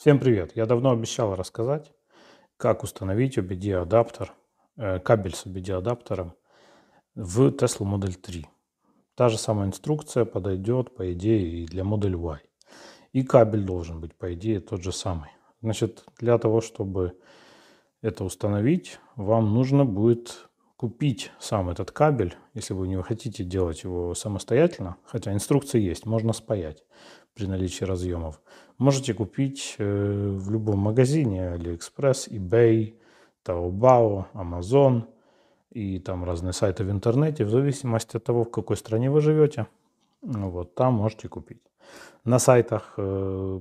Всем привет! Я давно обещал рассказать, как установить OBD-адаптер, э, кабель с OBD-адаптером в Tesla Model 3. Та же самая инструкция подойдет, по идее, и для Model Y. И кабель должен быть, по идее, тот же самый. Значит, для того, чтобы это установить, вам нужно будет купить сам этот кабель, если вы не хотите делать его самостоятельно, хотя инструкции есть, можно спаять при наличии разъемов. Можете купить э, в любом магазине AliExpress, eBay, Taobao, Amazon и там разные сайты в интернете, в зависимости от того, в какой стране вы живете, ну вот там можете купить. На сайтах э,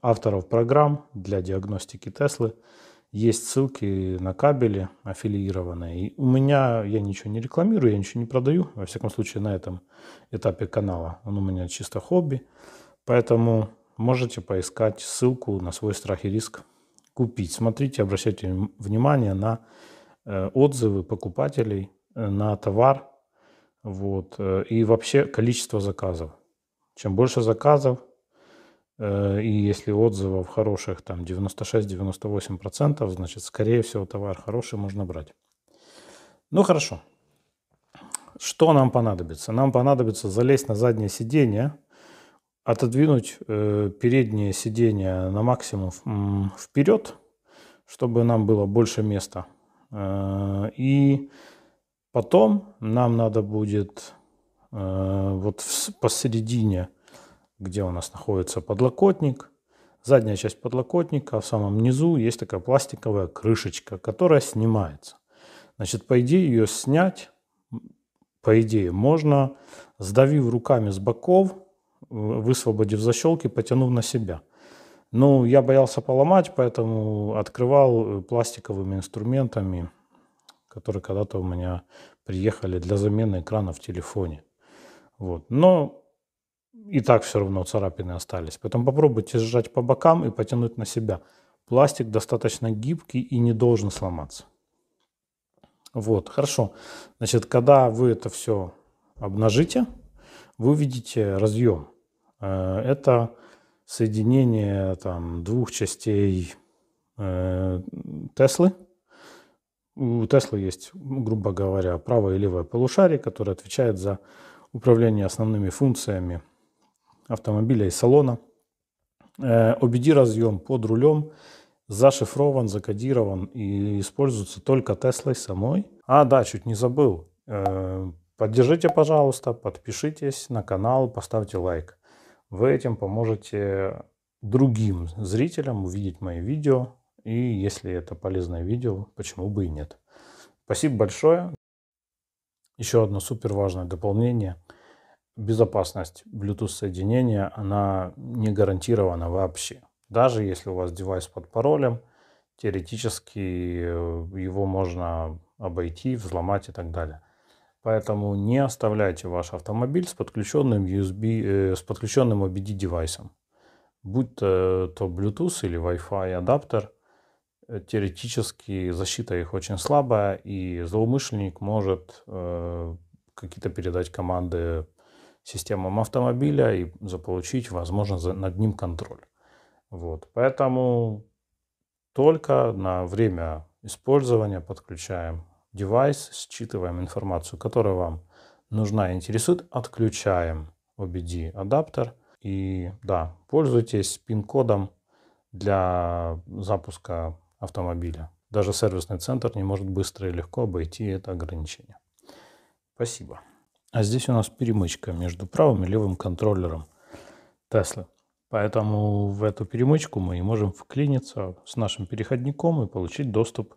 авторов программ для диагностики Теслы есть ссылки на кабели аффилированные. И у меня, я ничего не рекламирую, я ничего не продаю, во всяком случае на этом этапе канала. Он у меня чисто хобби, поэтому можете поискать ссылку на свой страх и риск купить. Смотрите, обращайте внимание на э, отзывы покупателей э, на товар, вот, э, и вообще количество заказов. Чем больше заказов, Э, и если отзывов хороших там 96-98%, значит, скорее всего, товар хороший, можно брать. Ну, хорошо. Что нам понадобится? Нам понадобится залезть на заднее сиденье, отодвинуть э, переднее сиденье на максимум вперед, чтобы нам было больше места. Э, и потом нам надо будет э, вот посередине где у нас находится подлокотник. Задняя часть подлокотника, а в самом низу есть такая пластиковая крышечка, которая снимается. Значит, по идее ее снять, по идее, можно, сдавив руками с боков, э, высвободив защелки, потянув на себя. Но ну, я боялся поломать, поэтому открывал э, пластиковыми инструментами, которые когда-то у меня приехали для замены экрана в телефоне. Вот. Но и так все равно царапины остались. Поэтому попробуйте сжать по бокам и потянуть на себя. Пластик достаточно гибкий и не должен сломаться. Вот, хорошо. Значит, когда вы это все обнажите, вы увидите разъем. Э, это соединение там, двух частей э, Теслы. У Теслы есть, грубо говоря, правое и левое полушарие, которое отвечает за управление основными функциями автомобиля и салона. OBD-разъем под рулем зашифрован, закодирован и используется только Теслой самой. А, да, чуть не забыл. Поддержите, пожалуйста, подпишитесь на канал, поставьте лайк. Вы этим поможете другим зрителям увидеть мои видео. И если это полезное видео, почему бы и нет. Спасибо большое. Еще одно супер важное дополнение – безопасность Bluetooth-соединения, она не гарантирована вообще. Даже если у вас девайс под паролем, теоретически э, его можно обойти, взломать и так далее. Поэтому не оставляйте ваш автомобиль с подключенным USB, э, с подключенным OBD девайсом. Будь то, то Bluetooth или Wi-Fi адаптер, э, теоретически защита их очень слабая, и злоумышленник может э, какие-то передать команды системам автомобиля и заполучить, возможно, над ним контроль. Вот. Поэтому только на время использования подключаем девайс, считываем информацию, которая вам нужна и интересует, отключаем OBD адаптер и да, пользуйтесь пин-кодом для запуска автомобиля. Даже сервисный центр не может быстро и легко обойти это ограничение. Спасибо. А здесь у нас перемычка между правым и левым контроллером Теслы. Поэтому в эту перемычку мы можем вклиниться с нашим переходником и получить доступ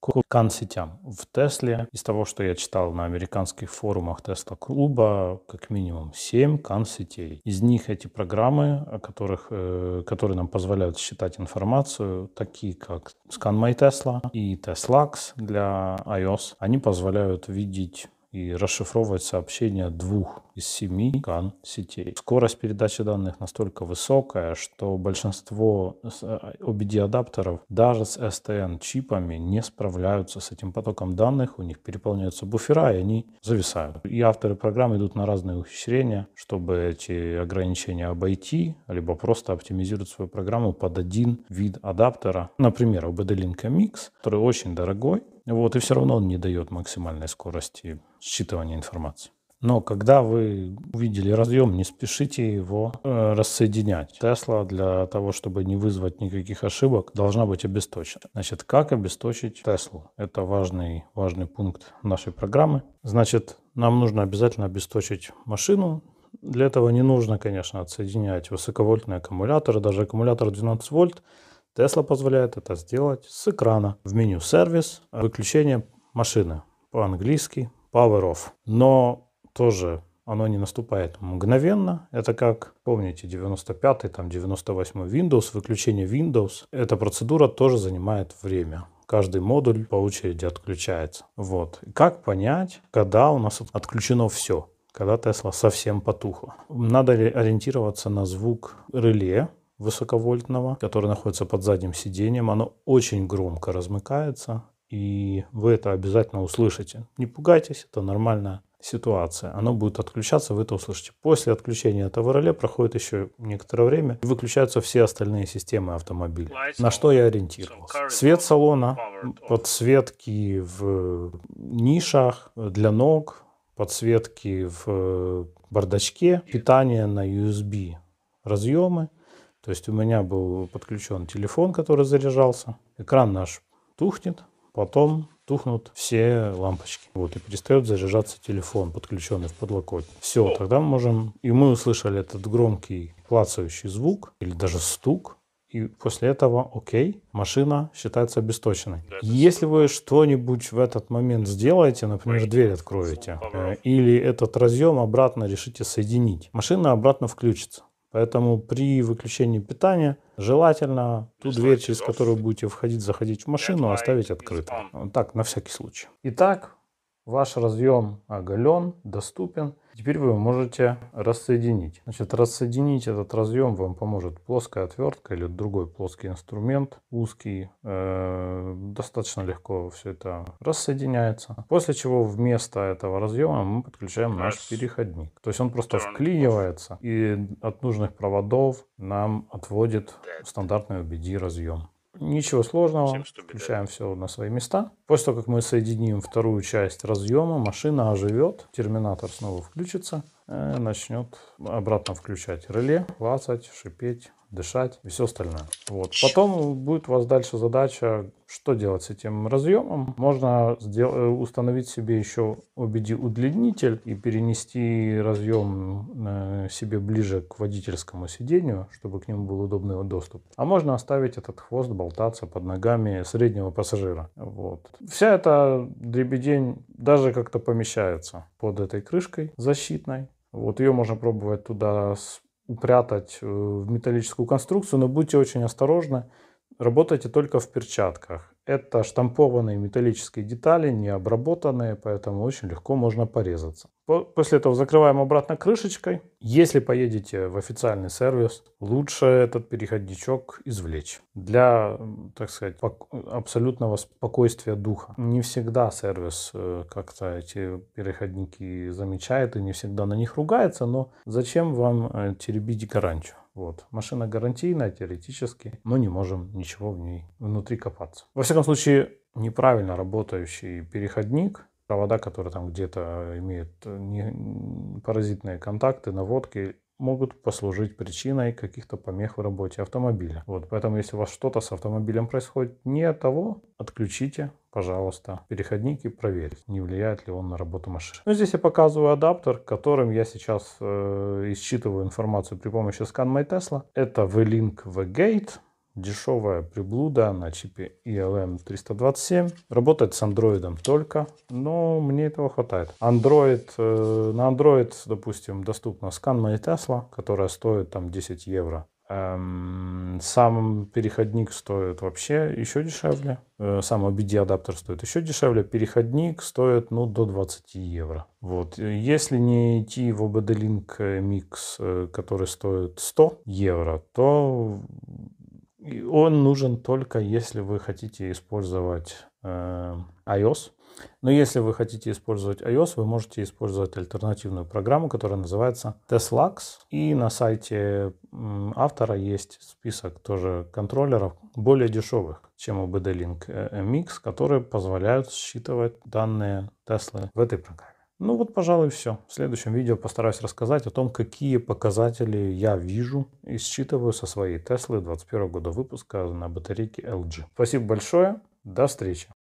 к CAN-сетям. В Тесле, из того, что я читал на американских форумах Тесла Клуба, как минимум 7 CAN-сетей. Из них эти программы, о которых, э, которые нам позволяют считать информацию, такие как Scan My Tesla и TeslaX для iOS, они позволяют видеть и расшифровывать сообщения двух из семи кан сетей. Скорость передачи данных настолько высокая, что большинство э, э, OBD-адаптеров даже с STN-чипами не справляются с этим потоком данных, у них переполняются буфера, и они зависают. И авторы программ идут на разные ухищрения, чтобы эти ограничения обойти, либо просто оптимизируют свою программу под один вид адаптера. Например, OBD-Link MX, который очень дорогой, вот, и все равно он не дает максимальной скорости считывания информации. Но когда вы увидели разъем, не спешите его э, рассоединять. Тесла для того, чтобы не вызвать никаких ошибок, должна быть обесточена. Значит, как обесточить Теслу? Это важный, важный пункт нашей программы. Значит, нам нужно обязательно обесточить машину. Для этого не нужно, конечно, отсоединять высоковольтные аккумуляторы. Даже аккумулятор 12 вольт Tesla позволяет это сделать с экрана в меню сервис, выключение машины по-английски Power Off. Но тоже оно не наступает мгновенно. Это как, помните, 95-й, там 98-й Windows, выключение Windows. Эта процедура тоже занимает время. Каждый модуль по очереди отключается. Вот. Как понять, когда у нас отключено все? когда Тесла совсем потухла. Надо ориентироваться на звук реле, высоковольтного, который находится под задним сиденьем. Оно очень громко размыкается, и вы это обязательно услышите. Не пугайтесь, это нормальная ситуация. Оно будет отключаться, вы это услышите. После отключения этого реле проходит еще некоторое время, и выключаются все остальные системы автомобиля. На что я ориентировался? Свет салона, подсветки в нишах для ног, подсветки в бардачке, питание на USB разъемы, то есть у меня был подключен телефон, который заряжался, экран наш тухнет, потом тухнут все лампочки. Вот, и перестает заряжаться телефон, подключенный в подлокотник. Все, тогда мы можем... И мы услышали этот громкий клацающий звук, или даже стук, и после этого, окей, машина считается обесточенной. Да, Если вы что-нибудь в этот момент сделаете, например, дверь откроете, э, или этот разъем обратно решите соединить, машина обратно включится. Поэтому при выключении питания желательно ту дверь, через которую будете входить, заходить в машину, оставить открытой. Так, на всякий случай. Итак, Ваш разъем оголен, доступен. Теперь вы можете рассоединить. Значит, рассоединить этот разъем вам поможет плоская отвертка или другой плоский инструмент, узкий. Э, достаточно легко все это рассоединяется. После чего вместо этого разъема мы подключаем наш переходник. То есть он просто вклинивается и от нужных проводов нам отводит стандартный OBD разъем. Ничего сложного. Включаем все на свои места. После того, как мы соединим вторую часть разъема, машина оживет, терминатор снова включится. Э, начнет обратно включать реле, лазать, шипеть, дышать и все остальное. Вот. Потом будет у вас дальше задача, что делать с этим разъемом. Можно э, установить себе еще OBD-удлинитель и перенести разъем э, себе ближе к водительскому сидению, чтобы к нему был удобный доступ. А можно оставить этот хвост болтаться под ногами среднего пассажира. Вот. Вся эта дребедень даже как-то помещается под этой крышкой защитной. Вот ее можно пробовать туда упрятать э, в металлическую конструкцию, но будьте очень осторожны, работайте только в перчатках. Это штампованные металлические детали, не обработанные, поэтому очень легко можно порезаться. После этого закрываем обратно крышечкой. Если поедете в официальный сервис, лучше этот переходничок извлечь для, так сказать, абсолютного спокойствия духа. Не всегда сервис э, как-то эти переходники замечает и не всегда на них ругается, но зачем вам э, теребить гарантию? Вот. Машина гарантийная теоретически, но не можем ничего в ней внутри копаться. Во всяком случае, неправильно работающий переходник, провода, которые там где-то имеют э, паразитные контакты, наводки, могут послужить причиной каких-то помех в работе автомобиля. Вот, поэтому если у вас что-то с автомобилем происходит не от того, отключите, пожалуйста, переходник и проверить, не влияет ли он на работу машины. Ну, здесь я показываю адаптер, которым я сейчас э, исчитываю информацию при помощи Scan My Это V-Link V-Gate дешевая приблуда на чипе ELM327. Работает с Android только, но мне этого хватает. Android, э, на Android, допустим, доступна Scan My которая стоит там 10 евро. Эм, сам переходник стоит вообще еще дешевле. Э, сам OBD адаптер стоит еще дешевле. Переходник стоит ну, до 20 евро. Вот. Э, если не идти в OBD-Link Mix, э, который стоит 100 евро, то он нужен только если вы хотите использовать iOS но если вы хотите использовать iOS, вы можете использовать альтернативную программу, которая называется Teslax. И на сайте автора есть список тоже контроллеров, более дешевых, чем у BD-Link э, MX, которые позволяют считывать данные Tesla в этой программе. Ну вот, пожалуй, все. В следующем видео постараюсь рассказать о том, какие показатели я вижу и считываю со своей Теслы 21 года выпуска на батарейке LG. Спасибо большое. До встречи.